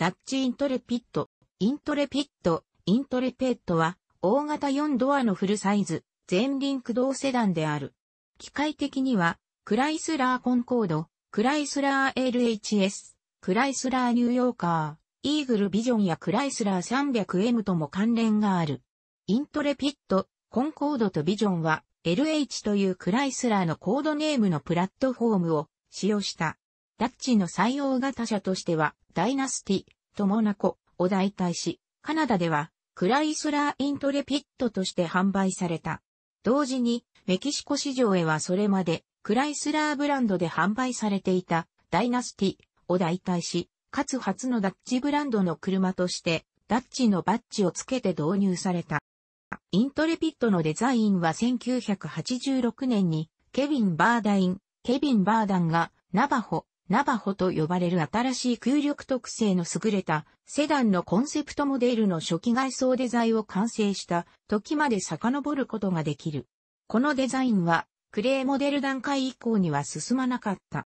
ダッチイントレピット、イントレピット、イントレペットは、大型4ドアのフルサイズ、前輪駆動セダンである。機械的には、クライスラーコンコード、クライスラー LHS、クライスラーニューヨーカー、イーグルビジョンやクライスラー 300M とも関連がある。イントレピット、コンコードとビジョンは LH というクライスラーのコードネームのプラットフォームを使用した。ダッチの採用型社としては、ダイナスティ、トモナコを代替し、カナダでは、クライスラーイントレピットとして販売された。同時に、メキシコ市場へはそれまで、クライスラーブランドで販売されていた、ダイナスティを代替し、かつ初のダッチブランドの車として、ダッチのバッジをつけて導入された。イントレピットのデザインは1986年に、ケビン・バーダイン、ケビン・バーダンが、ナバホ、ナバホと呼ばれる新しい空力特性の優れたセダンのコンセプトモデルの初期外装デザインを完成した時まで遡ることができる。このデザインはクレーモデル段階以降には進まなかった。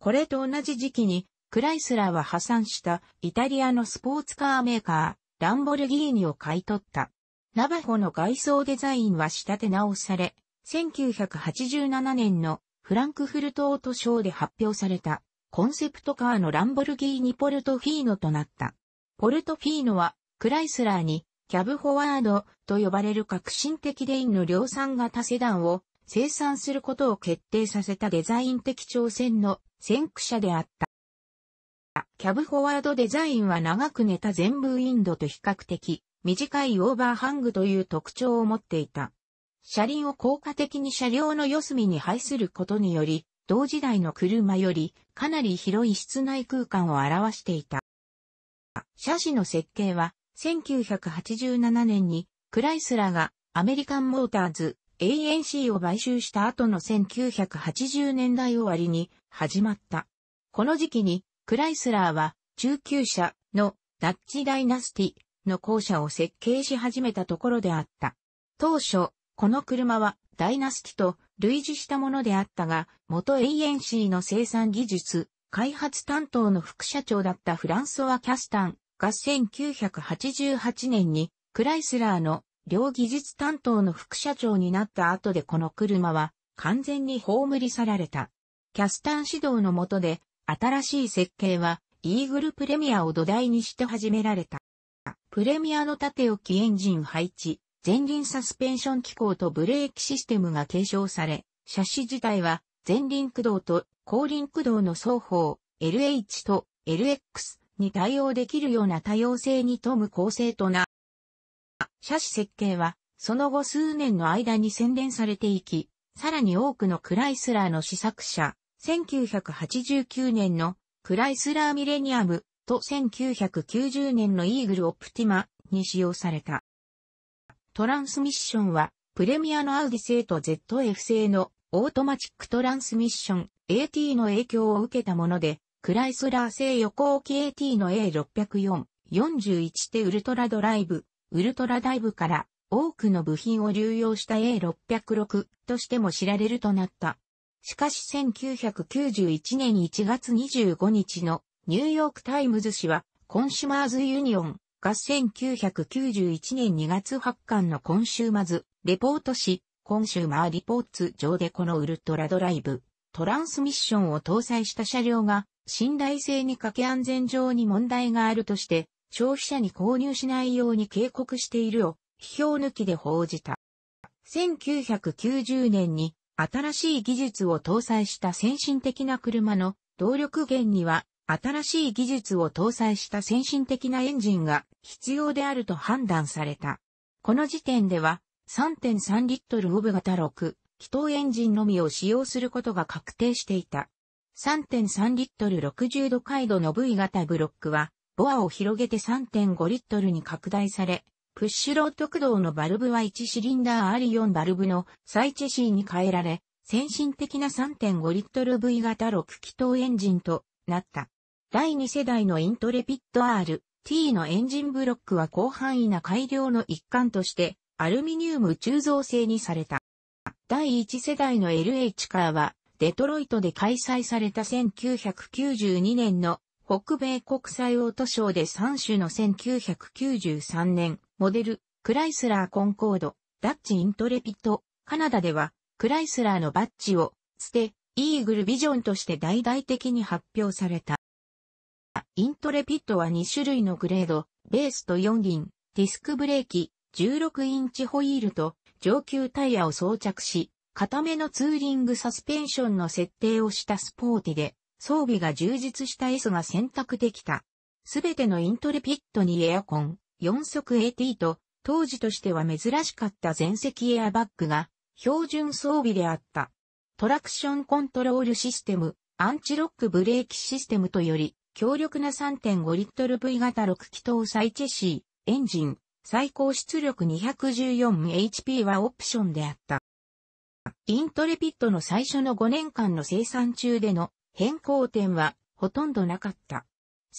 これと同じ時期にクライスラーは破産したイタリアのスポーツカーメーカーランボルギーニを買い取った。ナバホの外装デザインは仕立て直され、1987年のフランクフルトオートショーで発表された、コンセプトカーのランボルギーニポルトフィーノとなった。ポルトフィーノは、クライスラーに、キャブフォワードと呼ばれる革新的レインの量産型セダンを生産することを決定させたデザイン的挑戦の先駆者であった。キャブフォワードデザインは長く寝た全部ウィンドと比較的短いオーバーハングという特徴を持っていた。車輪を効果的に車両の四隅に配することにより、同時代の車よりかなり広い室内空間を表していた。車種の設計は1987年にクライスラーがアメリカンモーターズ ANC を買収した後の1980年代終わりに始まった。この時期にクライスラーは中級車のダッチダイナスティの校舎を設計し始めたところであった。当初、この車はダイナスティと類似したものであったが、元 ANC の生産技術、開発担当の副社長だったフランソワ・キャスタンが1988年にクライスラーの両技術担当の副社長になった後でこの車は完全に葬り去られた。キャスタン指導の下で新しい設計はイーグルプレミアを土台にして始められた。プレミアの縦置きエンジン配置、前輪サスペンション機構とブレーキシステムが継承され、車種自体は前輪駆動と後輪駆動の双方、LH と LX に対応できるような多様性に富む構成とな。車種設計は、その後数年の間に洗練されていき、さらに多くのクライスラーの試作車、1989年のクライスラーミレニアムと1990年のイーグルオプティマに使用された。トランスミッションは、プレミアのアウディ製と ZF 製のオートマチックトランスミッション AT の影響を受けたもので、クライスラー製横置き AT の A604、41手ウルトラドライブ、ウルトラダイブから多くの部品を流用した A606 としても知られるとなった。しかし1991年1月25日のニューヨークタイムズ紙はコンシュマーズユニオンが1991年2月発刊のコンシューマズ、レポート誌、コンシューマーリポーツ上でこのウルトラドライブ、トランスミッションを搭載した車両が、信頼性に欠け安全上に問題があるとして、消費者に購入しないように警告しているを、批評抜きで報じた。1990年に新しい技術を搭載した先進的な車の動力源には新しい技術を搭載した先進的なエンジンが必要であると判断された。この時点では3.3リットルオブ型6気筒エンジンのみを使用することが確定していた。3.3リットル60度回路の V 型ブロックは、ボアを広げて3.5リットルに拡大され、プッシュロー特動のバルブは1シリンダー R4 バルブのサイチェシーに変えられ、先進的な3.5リットル V 型6気筒エンジンとなった。第2世代のイントレピッド R、T のエンジンブロックは広範囲な改良の一環として、アルミニウム鋳造製にされた。第1世代の LH カーは、デトロイトで開催された1992年の北米国際オートショーで3種の1993年、モデル、クライスラーコンコード、ダッチイントレピット、カナダでは、クライスラーのバッジを、捨て、イーグルビジョンとして大々的に発表された。イントレピットは2種類のグレード、ベースと4輪、ディスクブレーキ、16インチホイールと上級タイヤを装着し、固めのツーリングサスペンションの設定をしたスポーティで、装備が充実した S が選択できた。すべてのイントレピットにエアコン、4速 AT と、当時としては珍しかった全席エアバッグが標準装備であった。トラクションコントロールシステム、アンチロックブレーキシステムとより、強力な3.5リットル V 型6気筒イチェシー、エンジン、最高出力 214HP はオプションであった。イントレピットの最初の5年間の生産中での変更点はほとんどなかった。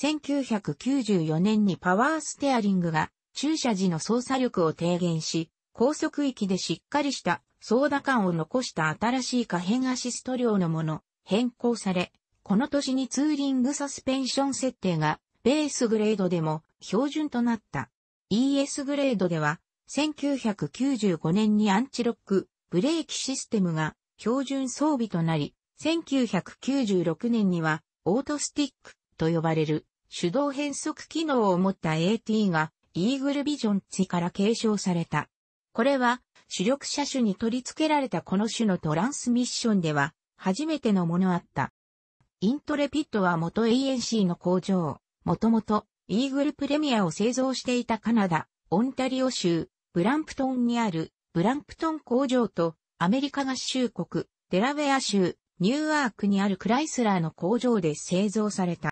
1994年にパワーステアリングが駐車時の操作力を低減し、高速域でしっかりしたソーダ感を残した新しい可変アシスト量のもの、変更され、この年にツーリングサスペンション設定が、ベースグレードでも標準となった。ES グレードでは、1995年にアンチロック、ブレーキシステムが標準装備となり、1996年にはオートスティックと呼ばれる手動変速機能を持った AT がイーグルビジョン2から継承された。これは主力車種に取り付けられたこの種のトランスミッションでは、初めてのものあった。イントレピットは元 ANC の工場、もともとイーグルプレミアを製造していたカナダ、オンタリオ州、ブランプトンにあるブランプトン工場とアメリカ合衆国、デラウェア州、ニューアークにあるクライスラーの工場で製造された。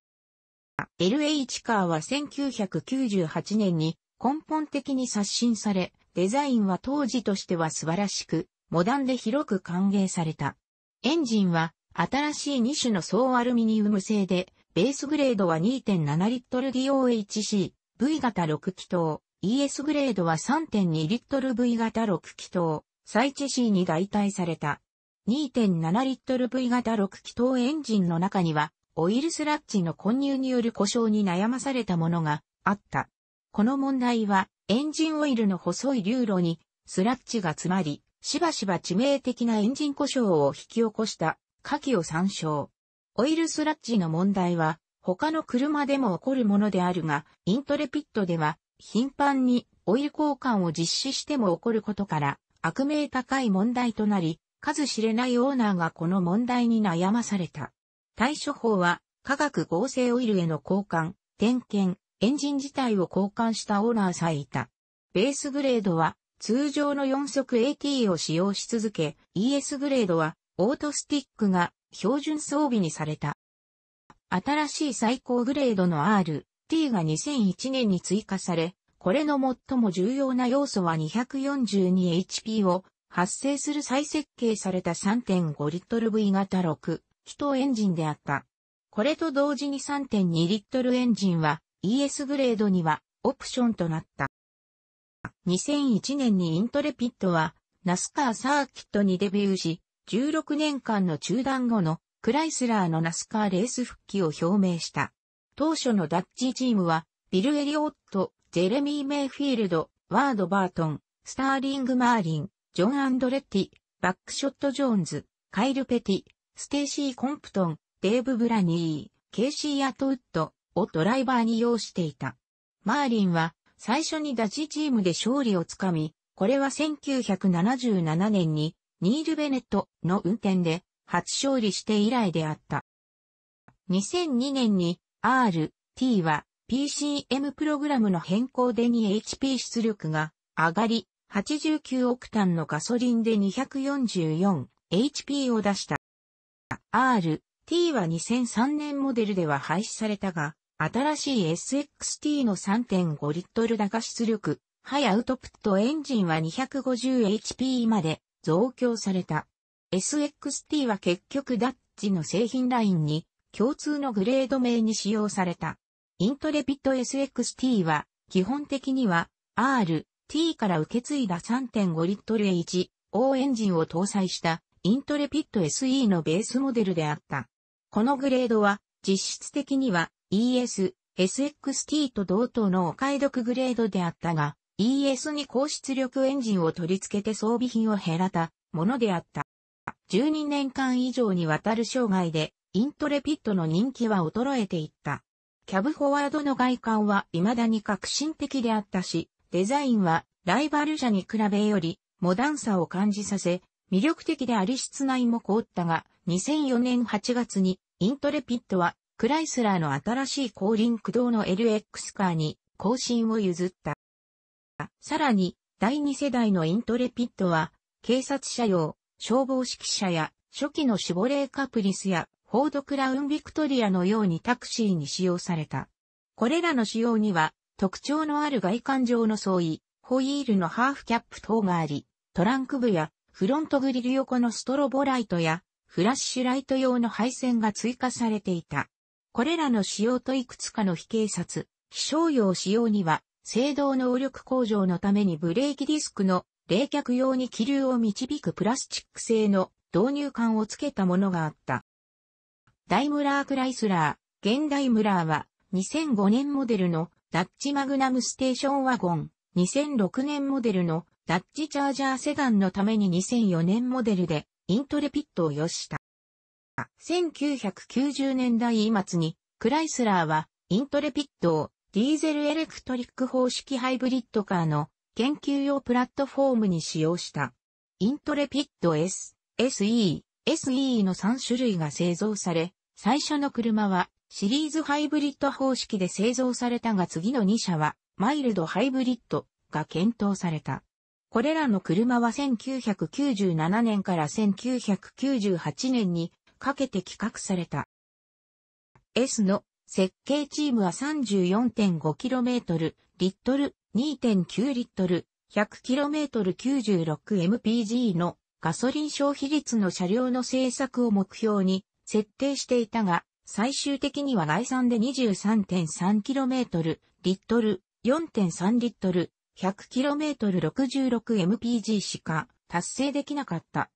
LH カーは1998年に根本的に刷新され、デザインは当時としては素晴らしく、モダンで広く歓迎された。エンジンは新しい2種の総アルミニウム製で、ベースグレードは2.7リットル DOHC、V 型6気筒、ES グレードは3.2リットル V 型6気筒、サイチェシーに代替された。2.7リットル V 型6気筒エンジンの中には、オイルスラッジの混入による故障に悩まされたものがあった。この問題はエンジンオイルの細い流路にスラッチが詰まり、しばしば致命的なエンジン故障を引き起こした下記を参照。オイルスラッジの問題は他の車でも起こるものであるが、イントレピットでは頻繁にオイル交換を実施しても起こることから悪名高い問題となり、数知れないオーナーがこの問題に悩まされた。対処法は化学合成オイルへの交換、点検、エンジン自体を交換したオーナーさえいた。ベースグレードは通常の4速 AT を使用し続け、ES グレードはオートスティックが標準装備にされた。新しい最高グレードの R、T が2001年に追加され、これの最も重要な要素は 242HP を発生する再設計された3.5リットル V 型6、気筒エンジンであった。これと同時に3.2リットルエンジンは ES グレードにはオプションとなった。2001年にイントレピットはナスカーサーキットにデビューし、16年間の中断後のクライスラーのナスカーレース復帰を表明した。当初のダッチチームは、ビル・エリオット、ジェレミー・メイフィールド、ワード・バートン、スターリング・マーリン、ジョン・アンドレッティ、バックショット・ジョーンズ、カイル・ペティ、ステイシー・コンプトン、デーブ・ブラニー、ケイシー・アトウッド、をドライバーに要していた。マーリンは最初にダチチームで勝利をつかみ、これは1977年にニール・ベネットの運転で初勝利して以来であった。2002年に R、T は PCM プログラムの変更で 2HP 出力が上がり、89オクタンのガソリンで 244HP を出した。R、T は2003年モデルでは廃止されたが、新しい SXT の3.5リットル高出力、ハイアウトプットエンジンは 250HP まで増強された。SXT は結局ダッチの製品ラインに共通のグレード名に使用された。イントレピット SXT は基本的には R、T から受け継いだ3.5リットル H-O エンジンを搭載したイントレピット SE のベースモデルであった。このグレードは実質的には ES、SXT と同等のお買い得グレードであったが、ES に高出力エンジンを取り付けて装備品を減らたものであった。12年間以上にわたる障害で、イントレピットの人気は衰えていった。キャブフォワードの外観は未だに革新的であったし、デザインはライバル車に比べよりモダンさを感じさせ、魅力的であり室内も凍ったが、2004年8月にイントレピットはクライスラーの新しい後輪駆動の LX カーに更新を譲った。さらに、第2世代のイントレピッドは、警察車用、消防指揮車や、初期のシボレーカプリスや、フォードクラウンビクトリアのようにタクシーに使用された。これらの仕様には、特徴のある外観上の相違、ホイールのハーフキャップ等があり、トランク部や、フロントグリル横のストロボライトや、フラッシュライト用の配線が追加されていた。これらの仕様といくつかの非警察、非商用仕様には、制動能力向上のためにブレーキディスクの冷却用に気流を導くプラスチック製の導入管を付けたものがあった。ダイムラークライスラー、現代ムラーは2005年モデルのダッチマグナムステーションワゴン、2006年モデルのダッチチャージャーセダンのために2004年モデルでイントレピットを用した。1990年代末に、クライスラーは、イントレピッドをディーゼルエレクトリック方式ハイブリッドカーの研究用プラットフォームに使用した。イントレピッド S、SE、SE の3種類が製造され、最初の車はシリーズハイブリッド方式で製造されたが次の2社はマイルドハイブリッドが検討された。これらの車は1997年から1998年にかけて企画された。S の設計チームは 34.5km、リットル、2.9リットル、100km96mpg のガソリン消費率の車両の製作を目標に設定していたが、最終的には内産で 23.3km、リットル、4.3リットル、100km66mpg しか達成できなかった。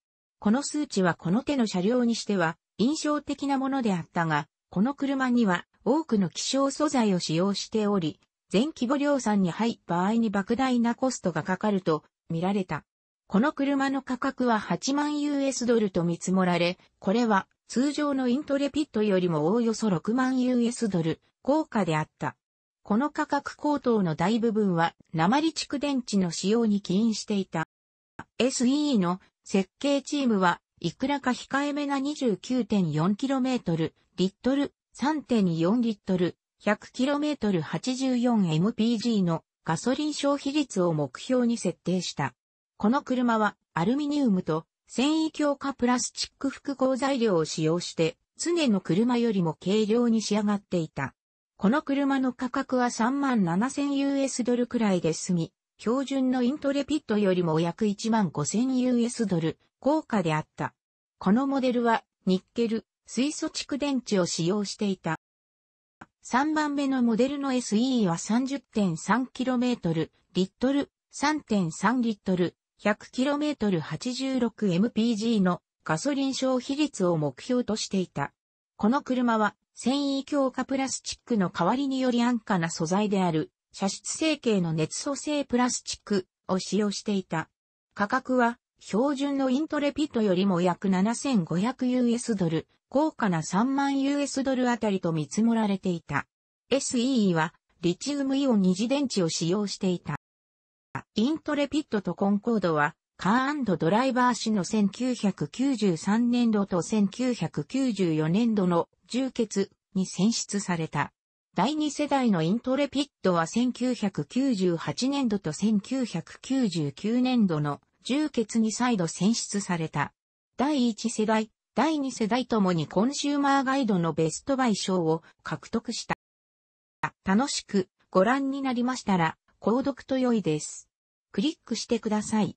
この数値はこの手の車両にしては印象的なものであったが、この車には多くの希少素材を使用しており、全規模量産に入った場合に莫大なコストがかかると見られた。この車の価格は8万 US ドルと見積もられ、これは通常のイントレピットよりもおおよそ6万 US ドル高価であった。この価格高騰の大部分は鉛蓄電池の使用に起因していた。SE の設計チームは、いくらか控えめな 29.4km、リットル、3.4リットル、100km84mpg のガソリン消費率を目標に設定した。この車はアルミニウムと繊維強化プラスチック複合材料を使用して常の車よりも軽量に仕上がっていた。この車の価格は 37,000US ドルくらいで済み、標準のイントレピットよりも約1万 5000US ドル、高価であった。このモデルは、ニッケル、水素蓄電池を使用していた。3番目のモデルの SE は 30.3km、リットル、3.3リットル、100km86mpg のガソリン消費率を目標としていた。この車は、繊維強化プラスチックの代わりにより安価な素材である射出成形の熱素性プラスチックを使用していた。価格は標準のイントレピットよりも約 7500US ドル、高価な3万 US ドルあたりと見積もられていた。SEE はリチウムイオン二次電池を使用していた。イントレピットとコンコードはカードライバー氏の1993年度と1994年度の重血に選出された。第2世代のイントレピッドは1998年度と1999年度の10決に再度選出された。第1世代、第2世代ともにコンシューマーガイドのベストバイ賞を獲得した。楽しくご覧になりましたら、購読と良いです。クリックしてください。